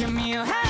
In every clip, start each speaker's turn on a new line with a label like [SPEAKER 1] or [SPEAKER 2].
[SPEAKER 1] give me a hand.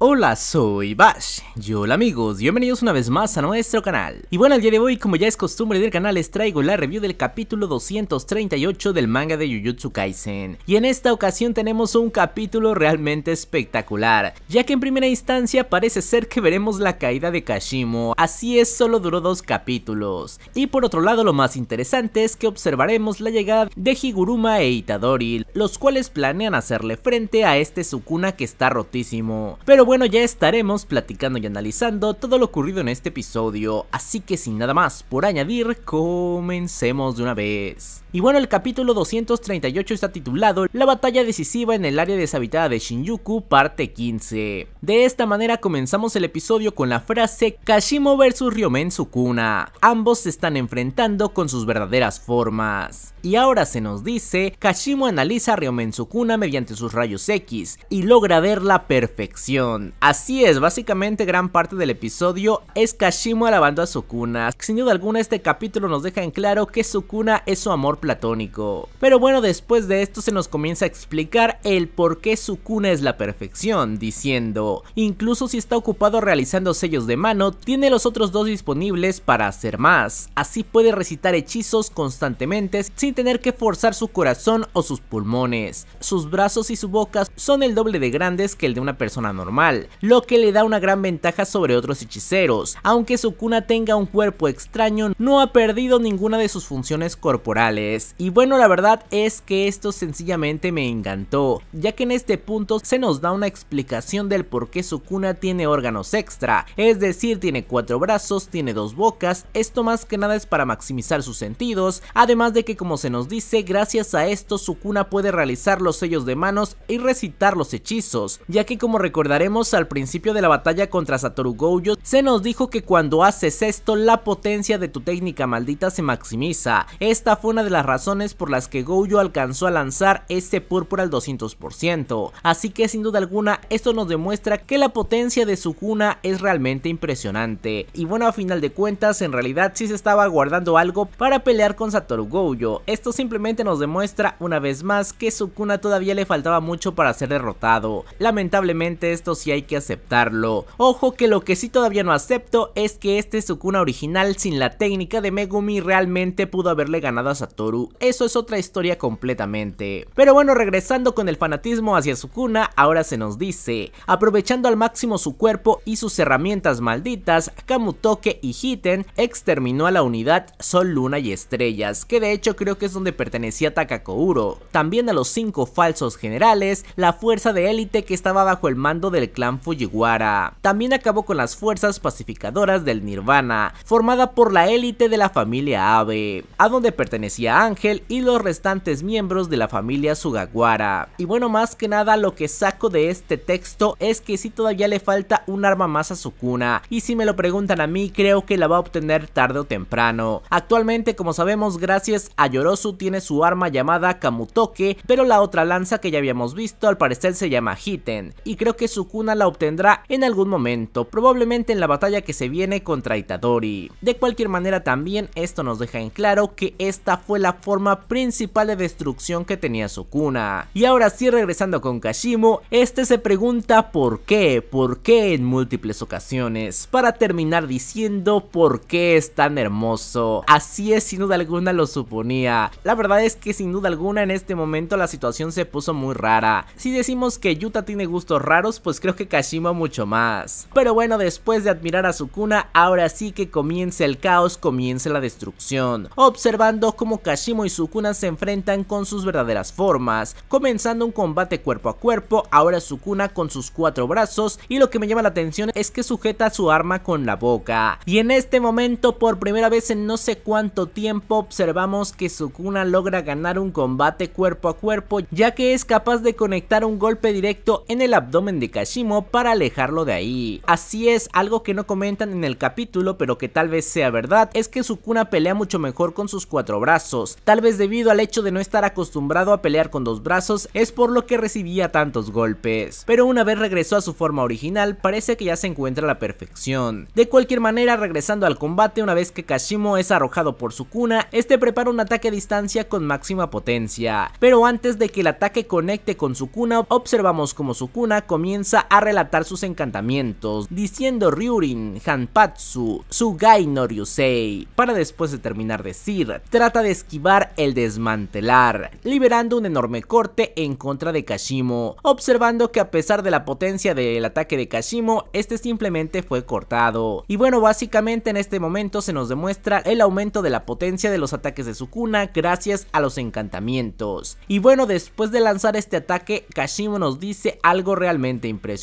[SPEAKER 1] Hola, soy Bash. Y hola amigos, bienvenidos una vez más a nuestro canal. Y bueno, el día de hoy, como ya es costumbre del canal, les traigo la review del capítulo 238 del manga de Jujutsu Kaisen. Y en esta ocasión tenemos un capítulo realmente espectacular, ya que en primera instancia parece ser que veremos la caída de Kashimo, así es, solo duró dos capítulos. Y por otro lado, lo más interesante es que observaremos la llegada de Higuruma e Itadori, los cuales planean hacerle frente a este Sukuna que está rotísimo. Pero bueno, ya estaremos platicando y analizando todo lo ocurrido en este episodio, así que sin nada más por añadir, comencemos de una vez. Y bueno, el capítulo 238 está titulado La batalla decisiva en el área deshabitada de Shinjuku, parte 15. De esta manera comenzamos el episodio con la frase Kashimo vs Ryomen Sukuna. Ambos se están enfrentando con sus verdaderas formas. Y ahora se nos dice, Kashimo analiza a Ryomen Sukuna mediante sus rayos X y logra ver la perfección. Así es, básicamente gran parte del episodio es Kashimo alabando a Sukuna. Sin duda alguna este capítulo nos deja en claro que Sukuna es su amor platónico. Pero bueno, después de esto se nos comienza a explicar el por qué Sukuna es la perfección, diciendo, incluso si está ocupado realizando sellos de mano, tiene los otros dos disponibles para hacer más. Así puede recitar hechizos constantemente sin tener que forzar su corazón o sus pulmones. Sus brazos y su boca son el doble de grandes que el de una persona normal lo que le da una gran ventaja sobre otros hechiceros. Aunque Sukuna tenga un cuerpo extraño, no ha perdido ninguna de sus funciones corporales. Y bueno, la verdad es que esto sencillamente me encantó, ya que en este punto se nos da una explicación del por qué Sukuna tiene órganos extra, es decir, tiene cuatro brazos, tiene dos bocas, esto más que nada es para maximizar sus sentidos, además de que como se nos dice, gracias a esto Sukuna puede realizar los sellos de manos y recitar los hechizos, ya que como recordaremos al principio de la batalla contra Satoru Gojo, se nos dijo que cuando haces esto la potencia de tu técnica maldita se maximiza. Esta fue una de las razones por las que Gojo alcanzó a lanzar este púrpura al 200%, así que sin duda alguna esto nos demuestra que la potencia de Sukuna es realmente impresionante. Y bueno, a final de cuentas en realidad si se estaba guardando algo para pelear con Satoru Gojo. Esto simplemente nos demuestra una vez más que Sukuna todavía le faltaba mucho para ser derrotado. Lamentablemente esto sí hay que aceptarlo. Ojo que lo que sí todavía no acepto es que este Sukuna original sin la técnica de Megumi realmente pudo haberle ganado a Satoru, eso es otra historia completamente. Pero bueno, regresando con el fanatismo hacia Sukuna, ahora se nos dice, aprovechando al máximo su cuerpo y sus herramientas malditas, Kamutoke y Hiten exterminó a la unidad Sol, Luna y Estrellas, que de hecho creo que es donde pertenecía Takakouro, también a los cinco falsos generales, la fuerza de élite que estaba bajo el mando del clan Fujiwara. También acabó con las fuerzas pacificadoras del Nirvana, formada por la élite de la familia Abe, a donde pertenecía Ángel y los restantes miembros de la familia Sugawara. Y bueno, más que nada lo que saco de este texto es que si todavía le falta un arma más a Sukuna, y si me lo preguntan a mí creo que la va a obtener tarde o temprano. Actualmente como sabemos gracias a Yorosu tiene su arma llamada Kamutoke, pero la otra lanza que ya habíamos visto al parecer se llama Hiten, y creo que Sukuna la obtendrá en algún momento, probablemente en la batalla que se viene contra Itadori. De cualquier manera también esto nos deja en claro que esta fue la forma principal de destrucción que tenía Sukuna. Y ahora sí regresando con Kashimo, este se pregunta por qué, por qué en múltiples ocasiones, para terminar diciendo por qué es tan hermoso. Así es, sin duda alguna lo suponía. La verdad es que sin duda alguna en este momento la situación se puso muy rara. Si decimos que Yuta tiene gustos raros, pues creo que Kashima mucho más. Pero bueno, después de admirar a Sukuna, ahora sí que comienza el caos, comienza la destrucción. Observando cómo Kashimo y Sukuna se enfrentan con sus verdaderas formas, comenzando un combate cuerpo a cuerpo, ahora Sukuna con sus cuatro brazos y lo que me llama la atención es que sujeta su arma con la boca. Y en este momento, por primera vez en no sé cuánto tiempo, observamos que Sukuna logra ganar un combate cuerpo a cuerpo, ya que es capaz de conectar un golpe directo en el abdomen de Kashima para alejarlo de ahí. Así es, algo que no comentan en el capítulo pero que tal vez sea verdad es que Sukuna pelea mucho mejor con sus cuatro brazos, tal vez debido al hecho de no estar acostumbrado a pelear con dos brazos es por lo que recibía tantos golpes, pero una vez regresó a su forma original parece que ya se encuentra a la perfección. De cualquier manera regresando al combate una vez que Kashimo es arrojado por Sukuna, este prepara un ataque a distancia con máxima potencia, pero antes de que el ataque conecte con Sukuna observamos como Sukuna comienza a relatar sus encantamientos, diciendo Ryurin, Hanpatsu, Sugai no Ryusei, para después de terminar decir, trata de esquivar el desmantelar, liberando un enorme corte en contra de Kashimo, observando que a pesar de la potencia del ataque de Kashimo, este simplemente fue cortado. Y bueno, básicamente en este momento se nos demuestra el aumento de la potencia de los ataques de Sukuna gracias a los encantamientos. Y bueno, después de lanzar este ataque, Kashimo nos dice algo realmente impresionante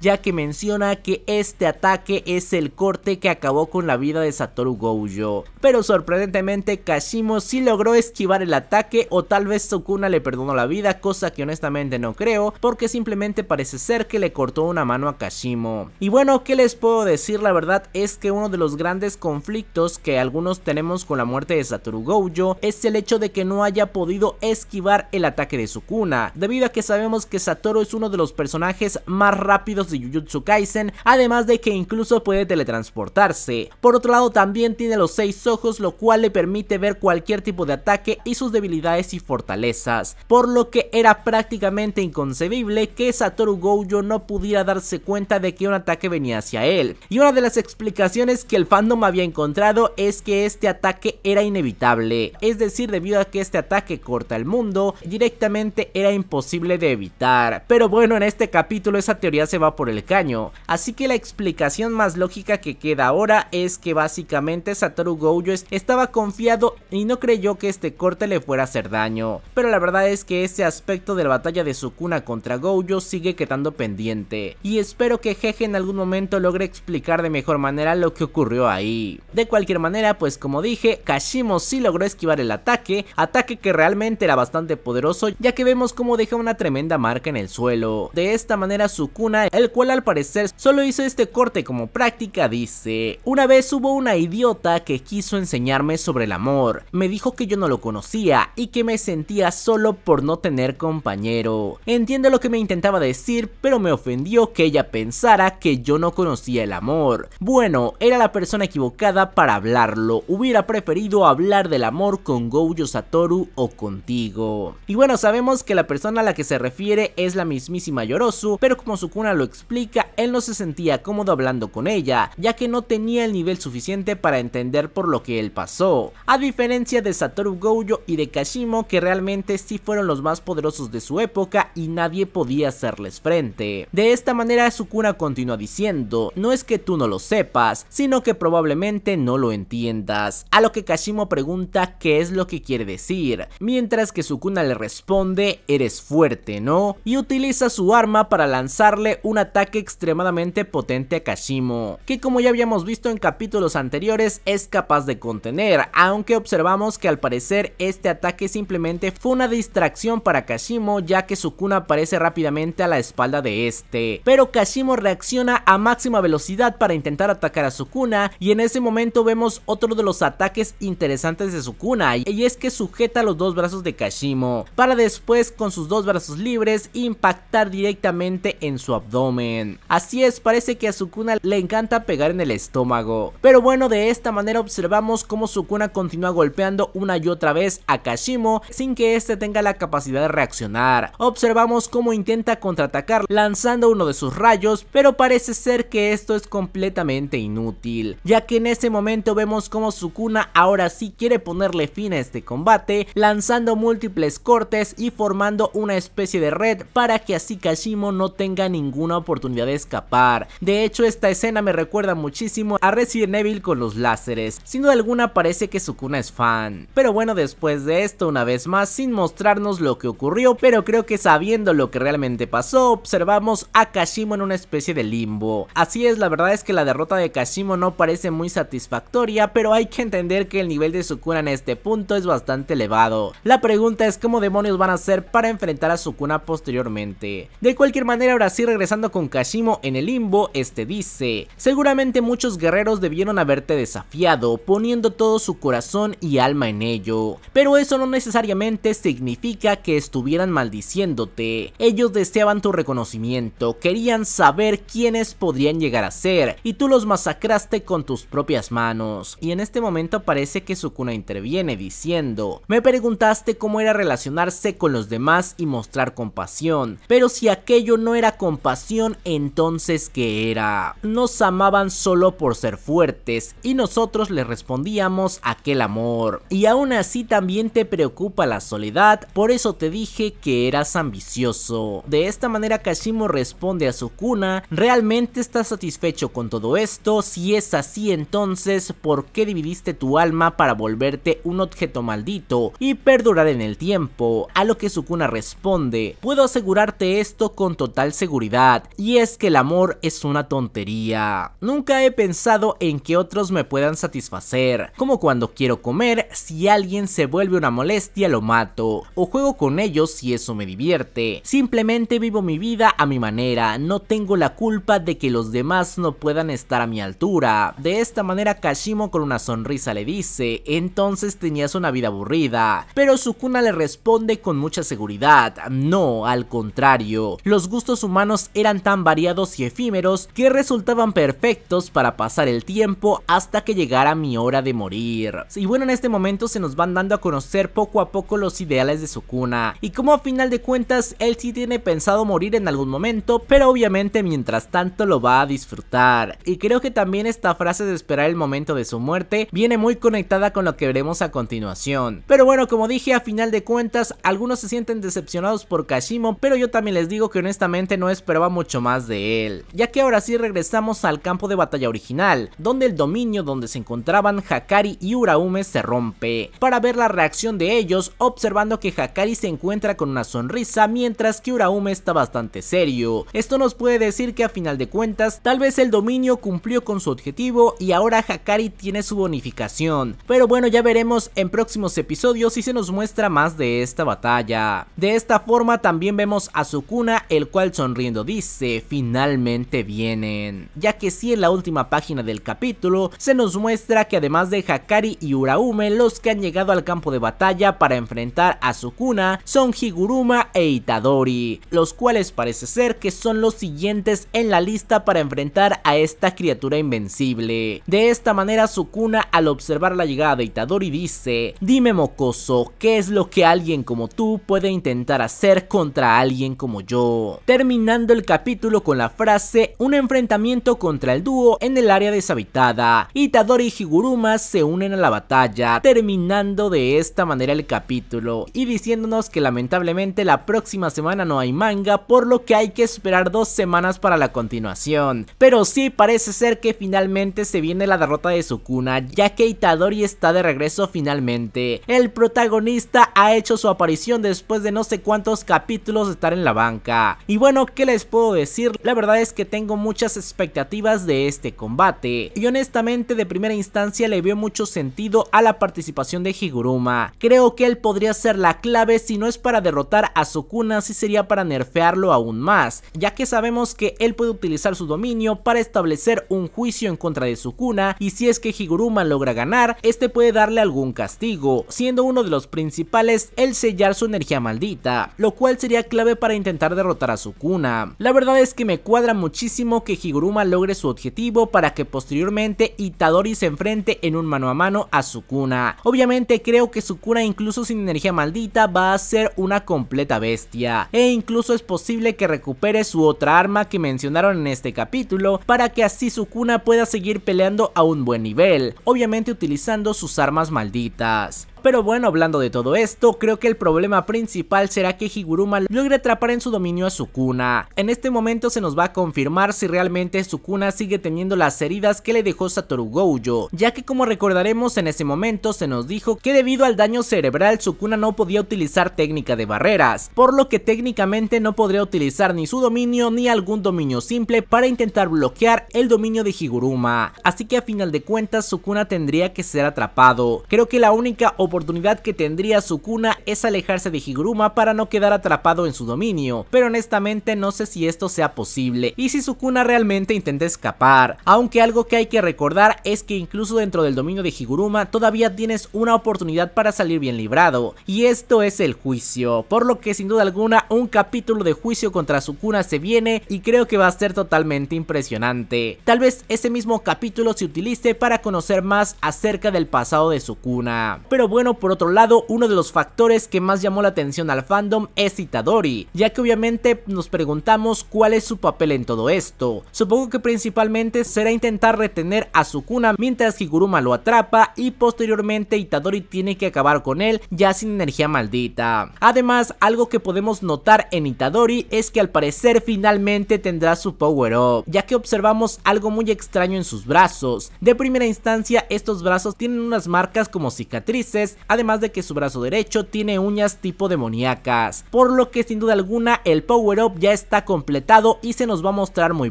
[SPEAKER 1] ya que menciona que este ataque es el corte que acabó con la vida de Satoru Gojo. Pero sorprendentemente Kashimo sí logró esquivar el ataque o tal vez Sukuna le perdonó la vida, cosa que honestamente no creo, porque simplemente parece ser que le cortó una mano a Kashimo. Y bueno, ¿qué les puedo decir? La verdad es que uno de los grandes conflictos que algunos tenemos con la muerte de Satoru Gojo es el hecho de que no haya podido esquivar el ataque de Sukuna, debido a que sabemos que Satoru es uno de los personajes más rápidos de Jujutsu Kaisen, además de que incluso puede teletransportarse. Por otro lado también tiene los seis ojos lo cual le permite ver cualquier tipo de ataque y sus debilidades y fortalezas, por lo que era prácticamente inconcebible que Satoru Gojo no pudiera darse cuenta de que un ataque venía hacia él. Y una de las explicaciones que el fandom había encontrado es que este ataque era inevitable, es decir debido a que este ataque corta el mundo, directamente era imposible de evitar. Pero bueno en este capítulo esa teoría se va por el caño. Así que la explicación más lógica que queda ahora es que básicamente Satoru Gojo estaba confiado y no creyó que este corte le fuera a hacer daño. Pero la verdad es que ese aspecto de la batalla de Sukuna contra Gojo sigue quedando pendiente. Y espero que Jeje en algún momento logre explicar de mejor manera lo que ocurrió ahí. De cualquier manera, pues como dije, Kashimo sí logró esquivar el ataque, ataque que realmente era bastante poderoso ya que vemos cómo deja una tremenda marca en el suelo. De esta manera Sukuna, el cual al parecer solo hizo este corte como práctica, dice, una vez hubo una idiota que quiso enseñarme sobre el amor, me dijo que yo no lo conocía y que me sentía solo por no tener compañero. Entiendo lo que me intentaba decir, pero me ofendió que ella pensara que yo no conocía el amor. Bueno, era la persona equivocada para hablarlo, hubiera preferido hablar del amor con Gojo Satoru o contigo. Y bueno, sabemos que la persona a la que se refiere es la mismísima Yorosu, pero como Sukuna lo explica, él no se sentía cómodo hablando con ella, ya que no tenía el nivel suficiente para entender por lo que él pasó. A diferencia de Satoru Gojo y de Kashimo, que realmente sí fueron los más poderosos de su época y nadie podía hacerles frente. De esta manera, Sukuna continúa diciendo, no es que tú no lo sepas, sino que probablemente no lo entiendas. A lo que Kashimo pregunta qué es lo que quiere decir, mientras que Sukuna le responde, eres fuerte, ¿no? Y utiliza su arma para lanzarle un ataque extremo extremadamente potente a Kashimo, que como ya habíamos visto en capítulos anteriores es capaz de contener, aunque observamos que al parecer este ataque simplemente fue una distracción para Kashimo ya que Sukuna aparece rápidamente a la espalda de este, pero Kashimo reacciona a máxima velocidad para intentar atacar a Sukuna y en ese momento vemos otro de los ataques interesantes de Sukuna y es que sujeta los dos brazos de Kashimo para después con sus dos brazos libres impactar directamente en su abdomen. Así es, parece que a Sukuna le encanta pegar en el estómago. Pero bueno, de esta manera observamos cómo Sukuna continúa golpeando una y otra vez a Kashimo sin que este tenga la capacidad de reaccionar. Observamos cómo intenta contraatacar lanzando uno de sus rayos, pero parece ser que esto es completamente inútil, ya que en ese momento vemos cómo Sukuna ahora sí quiere ponerle fin a este combate, lanzando múltiples cortes y formando una especie de red para que así Kashimo no tenga ninguna oportunidad de escapar. De hecho, esta escena me recuerda muchísimo a Resident Evil con los láseres. Sin duda alguna parece que Sukuna es fan. Pero bueno, después de esto, una vez más, sin mostrarnos lo que ocurrió, pero creo que sabiendo lo que realmente pasó, observamos a Kashimo en una especie de limbo. Así es, la verdad es que la derrota de Kashimo no parece muy satisfactoria, pero hay que entender que el nivel de Sukuna en este punto es bastante elevado. La pregunta es cómo demonios van a hacer para enfrentar a Sukuna posteriormente. De cualquier manera, ahora sí regresando con Kashimo, en el limbo, este dice, seguramente muchos guerreros debieron haberte desafiado, poniendo todo su corazón y alma en ello, pero eso no necesariamente significa que estuvieran maldiciéndote, ellos deseaban tu reconocimiento, querían saber quiénes podrían llegar a ser, y tú los masacraste con tus propias manos, y en este momento parece que Sukuna interviene diciendo, me preguntaste cómo era relacionarse con los demás y mostrar compasión, pero si aquello no era compasión, entonces entonces que era, nos amaban solo por ser fuertes y nosotros les respondíamos aquel amor. Y aún así también te preocupa la soledad, por eso te dije que eras ambicioso. De esta manera Kashimo responde a Sukuna, ¿realmente estás satisfecho con todo esto? Si es así entonces, ¿por qué dividiste tu alma para volverte un objeto maldito y perdurar en el tiempo? A lo que Sukuna responde, puedo asegurarte esto con total seguridad, y es que el amor es una tontería. Nunca he pensado en que otros me puedan satisfacer, como cuando quiero comer, si alguien se vuelve una molestia lo mato, o juego con ellos si eso me divierte. Simplemente vivo mi vida a mi manera, no tengo la culpa de que los demás no puedan estar a mi altura. De esta manera Kashimo con una sonrisa le dice, entonces tenías una vida aburrida, pero Sukuna le responde con mucha seguridad, no, al contrario, los gustos humanos eran tan variados y efímeros que resultaban perfectos para pasar el tiempo hasta que llegara mi hora de morir. Y bueno, en este momento se nos van dando a conocer poco a poco los ideales de su cuna y como a final de cuentas él sí tiene pensado morir en algún momento, pero obviamente mientras tanto lo va a disfrutar. Y creo que también esta frase de esperar el momento de su muerte viene muy conectada con lo que veremos a continuación. Pero bueno, como dije, a final de cuentas algunos se sienten decepcionados por Kashimo, pero yo también les digo que honestamente no esperaba mucho más de él ya que ahora sí regresamos al campo de batalla original, donde el dominio donde se encontraban Hakari y Uraume se rompe, para ver la reacción de ellos observando que Hakari se encuentra con una sonrisa mientras que Uraume está bastante serio. Esto nos puede decir que a final de cuentas tal vez el dominio cumplió con su objetivo y ahora Hakari tiene su bonificación, pero bueno ya veremos en próximos episodios si se nos muestra más de esta batalla. De esta forma también vemos a Sukuna el cual sonriendo dice, final finalmente vienen. Ya que si en la última página del capítulo se nos muestra que además de Hakari y Uraume, los que han llegado al campo de batalla para enfrentar a Sukuna son Higuruma e Itadori, los cuales parece ser que son los siguientes en la lista para enfrentar a esta criatura invencible. De esta manera Sukuna al observar la llegada de Itadori dice, dime mocoso, ¿qué es lo que alguien como tú puede intentar hacer contra alguien como yo? Terminando el capítulo con la frase un enfrentamiento contra el dúo en el área deshabitada. Itadori y Higuruma se unen a la batalla, terminando de esta manera el capítulo y diciéndonos que lamentablemente la próxima semana no hay manga, por lo que hay que esperar dos semanas para la continuación. Pero sí parece ser que finalmente se viene la derrota de Sukuna, ya que Itadori está de regreso finalmente. El protagonista ha hecho su aparición después de no sé cuántos capítulos de estar en la banca. Y bueno, ¿qué les puedo decir? La verdad es que tengo muchas expectativas de este combate y honestamente de primera instancia le veo mucho sentido a la participación de Higuruma. Creo que él podría ser la clave si no es para derrotar a Sukuna si sería para nerfearlo aún más, ya que sabemos que él puede utilizar su dominio para establecer un juicio en contra de Sukuna y si es que Higuruma logra ganar, este puede darle algún castigo, siendo uno de los principales el sellar su energía maldita, lo cual sería clave para intentar derrotar a Sukuna. La verdad es que me cuadra muchísimo que Higuruma logre su objetivo para que posteriormente Itadori se enfrente en un mano a mano a Sukuna. Obviamente creo que Sukuna incluso sin energía maldita va a ser una completa bestia e incluso es posible que recupere su otra arma que mencionaron en este capítulo para que así Sukuna pueda seguir peleando a un buen nivel, obviamente utilizando sus armas malditas. Pero bueno, hablando de todo esto, creo que el problema principal será que Higuruma logre atrapar en su dominio a Sukuna. En este momento se nos va a confirmar si realmente Sukuna sigue teniendo las heridas que le dejó Satoru Gojo, ya que como recordaremos en ese momento se nos dijo que debido al daño cerebral Sukuna no podía utilizar técnica de barreras, por lo que técnicamente no podría utilizar ni su dominio ni algún dominio simple para intentar bloquear el dominio de Higuruma, así que a final de cuentas Sukuna tendría que ser atrapado. Creo que la única opción oportunidad que tendría Sukuna es alejarse de Higuruma para no quedar atrapado en su dominio, pero honestamente no sé si esto sea posible y si Sukuna realmente intenta escapar, aunque algo que hay que recordar es que incluso dentro del dominio de Higuruma todavía tienes una oportunidad para salir bien librado, y esto es el juicio, por lo que sin duda alguna un capítulo de juicio contra Sukuna se viene y creo que va a ser totalmente impresionante. Tal vez ese mismo capítulo se utilice para conocer más acerca del pasado de Sukuna, pero bueno bueno, por otro lado, uno de los factores que más llamó la atención al fandom es Itadori, ya que obviamente nos preguntamos cuál es su papel en todo esto. Supongo que principalmente será intentar retener a Sukuna mientras Higuruma lo atrapa y posteriormente Itadori tiene que acabar con él ya sin energía maldita. Además, algo que podemos notar en Itadori es que al parecer finalmente tendrá su power up, ya que observamos algo muy extraño en sus brazos. De primera instancia, estos brazos tienen unas marcas como cicatrices además de que su brazo derecho tiene uñas tipo demoníacas, por lo que sin duda alguna el power up ya está completado y se nos va a mostrar muy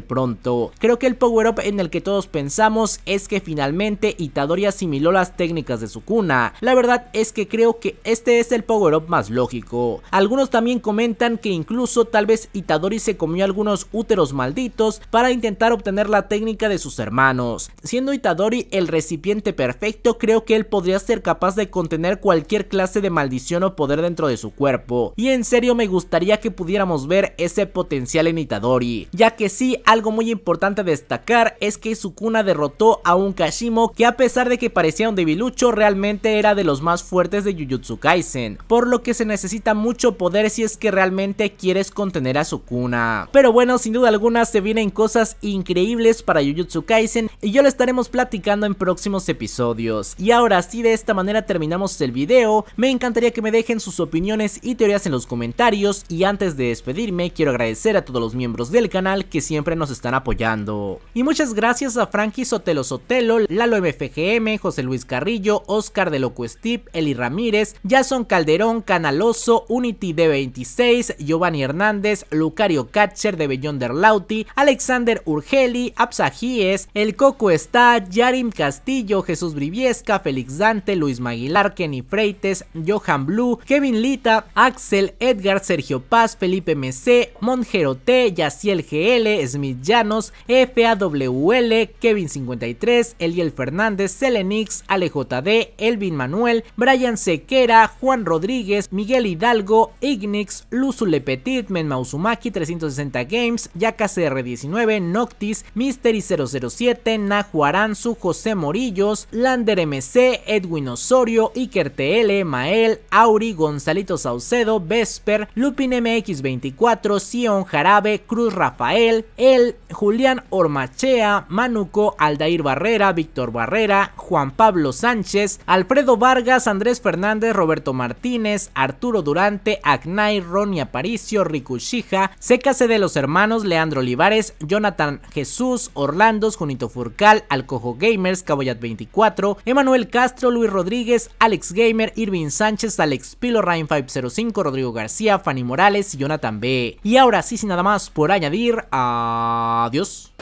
[SPEAKER 1] pronto. Creo que el power up en el que todos pensamos es que finalmente Itadori asimiló las técnicas de su cuna. La verdad es que creo que este es el power up más lógico. Algunos también comentan que incluso tal vez Itadori se comió algunos úteros malditos para intentar obtener la técnica de sus hermanos. Siendo Itadori el recipiente perfecto, creo que él podría ser capaz de controlar tener cualquier clase de maldición o poder dentro de su cuerpo. Y en serio me gustaría que pudiéramos ver ese potencial en Itadori, ya que sí, algo muy importante destacar es que Sukuna derrotó a un Kashimo que a pesar de que parecía un debilucho, realmente era de los más fuertes de Jujutsu Kaisen, por lo que se necesita mucho poder si es que realmente quieres contener a Sukuna. Pero bueno, sin duda alguna se vienen cosas increíbles para Jujutsu Kaisen y yo lo estaremos platicando en próximos episodios. Y ahora sí, de esta manera terminamos el video, me encantaría que me dejen sus opiniones y teorías en los comentarios y antes de despedirme quiero agradecer a todos los miembros del canal que siempre nos están apoyando. Y muchas gracias a Frankie Sotelo Sotelo, Lalo MFGM, José Luis Carrillo, Oscar de Loco Steve, Eli Ramírez, Jason Calderón, Canaloso, Unity D26, Giovanni Hernández, Lucario Catcher de Beyonder Lauti, Alexander Urgeli, Absajíes, El Coco Está, Yarim Castillo, Jesús Briviesca, Félix Dante, Luis Maguilar, Kenny Freites, Johan Blue, Kevin Lita, Axel, Edgar, Sergio Paz, Felipe MC, Monjero T, Yaciel GL, Smith Llanos, FAWL, Kevin53, Eliel Fernández, Selenix, AleJD, Elvin Manuel, Brian Sequera, Juan Rodríguez, Miguel Hidalgo, Ignix, Luzulepetit, Petit, Menmauzumaki, 360 Games, cr 19 Noctis, Mystery007, Nahuaranzu, José Morillos, Lander MC, Edwin Osorio, Iker TL, Mael, Auri, Gonzalito Saucedo, Vesper, Lupin MX24, Sion Jarabe, Cruz Rafael, El, Julián Ormachea, Manuco, Aldair Barrera, Víctor Barrera, Juan Pablo Sánchez, Alfredo Vargas, Andrés Fernández, Roberto Martínez, Arturo Durante, Agnay, Ronnie Aparicio, Rikushija, de los hermanos Leandro Olivares, Jonathan Jesús, Orlandos, Junito Furcal, Alcojo Gamers, Caboyat 24, Emanuel Castro, Luis Rodríguez, Alex Gamer, Irving Sánchez, Alex Pilo, Ryan505, Rodrigo García, Fanny Morales y Jonathan B. Y ahora sí, sin nada más por añadir, adiós.